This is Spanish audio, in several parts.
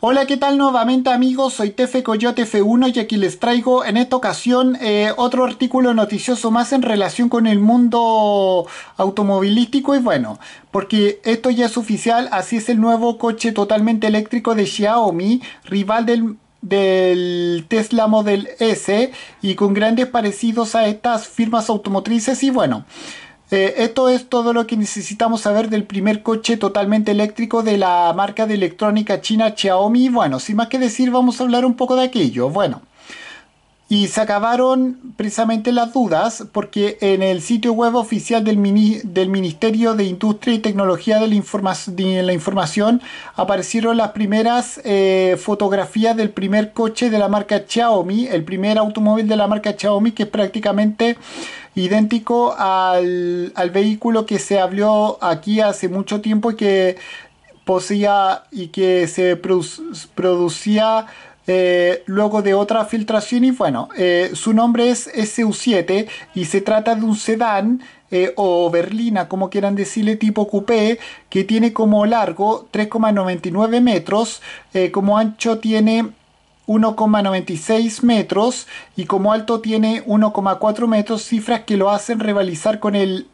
Hola, ¿qué tal nuevamente amigos? Soy Tefe Coyote F1 y aquí les traigo en esta ocasión eh, otro artículo noticioso más en relación con el mundo automovilístico y bueno, porque esto ya es oficial, así es el nuevo coche totalmente eléctrico de Xiaomi, rival del del Tesla Model S y con grandes parecidos a estas firmas automotrices y bueno eh, esto es todo lo que necesitamos saber del primer coche totalmente eléctrico de la marca de electrónica china Xiaomi. Bueno, sin más que decir, vamos a hablar un poco de aquello. Bueno, y se acabaron precisamente las dudas porque en el sitio web oficial del, del Ministerio de Industria y Tecnología de la, Información aparecieron las primeras eh, fotografías del primer coche de la marca Xiaomi, el primer automóvil de la marca Xiaomi que es prácticamente idéntico al, al vehículo que se habló aquí hace mucho tiempo y que poseía y que se producía eh, luego de otra filtración y bueno, eh, su nombre es SU7 y se trata de un sedán eh, o berlina, como quieran decirle, tipo coupé, que tiene como largo 3,99 metros, como ancho tiene 1,96 metros y como alto tiene 1,4 metros, cifras que lo hacen rivalizar con el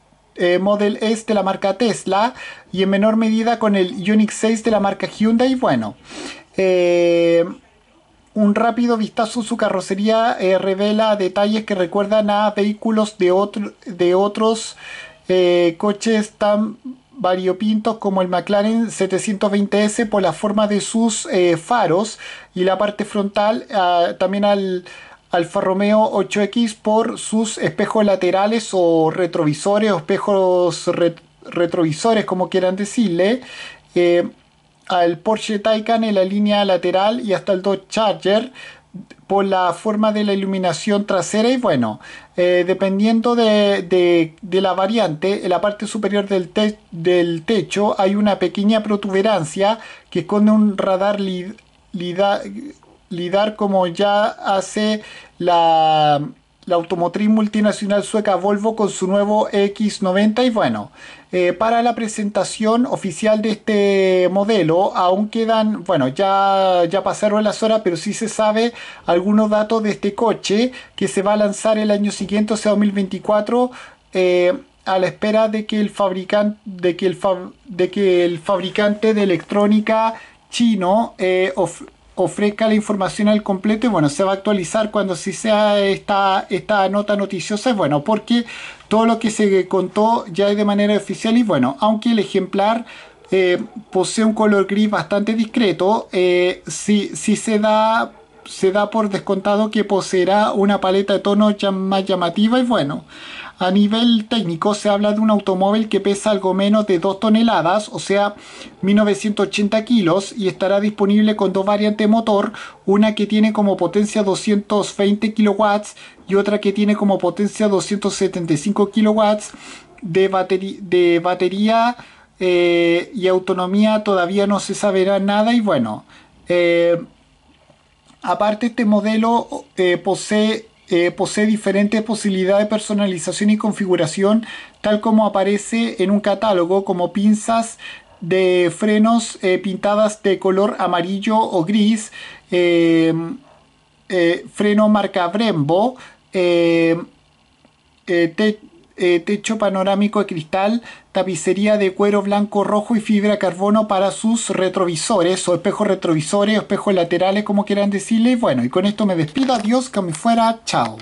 Model S de la marca Tesla y en menor medida con el Unix 6 de la marca Hyundai. Bueno, un rápido vistazo a su carrocería eh, revela detalles que recuerdan a vehículos de, otros eh, coches tan variopintos como el McLaren 720S por la forma de sus eh, faros y la parte frontal ah, también al Alfa Romeo 8X por sus espejos laterales o retrovisores o espejos retrovisores como quieran decirle al Porsche Taycan en la línea lateral y hasta el Dodge Charger por la forma de la iluminación trasera y bueno, eh, dependiendo de, la variante, en la parte superior del, del, techo hay una pequeña protuberancia que esconde un radar lidar, lidar como ya hace la la automotriz multinacional sueca Volvo con su nuevo X90 y bueno, eh, para la presentación oficial de este modelo aún quedan, bueno, ya, ya pasaron las horas, pero sí se sabe algunos datos de este coche que se va a lanzar el año siguiente, o sea, 2024. Eh, a la espera de que el fabricante de que el, de que el fabricante de electrónica chino eh, ofrezca la información al completo y bueno, se va a actualizar cuando sí sea esta, esta nota noticiosa, es bueno, porque todo lo que se contó ya es de manera oficial y bueno, aunque el ejemplar eh, posee un color gris bastante discreto, eh, si sí, se da se da por descontado que poseerá una paleta de tonos más llamativa y bueno, a nivel técnico se habla de un automóvil que pesa algo menos de 2 toneladas, o sea, 1980 kilos, y estará disponible con dos variantes de motor, una que tiene como potencia 220 kilowatts y otra que tiene como potencia 275 kilowatts de, batería eh, y autonomía todavía no se saberá nada y bueno. Eh, aparte este modelo eh, posee eh, posee diferentes posibilidades de personalización y configuración, tal como aparece en un catálogo, como pinzas de frenos eh, pintadas de color amarillo o gris, em, eh, freno marca Brembo, em, eh, techo panorámico de cristal, tapicería de cuero blanco rojo y fibra carbono para sus retrovisores o espejos retrovisores espejos laterales como quieran decirle. Bueno, y con esto me despido, adiós, que me fuera, chao.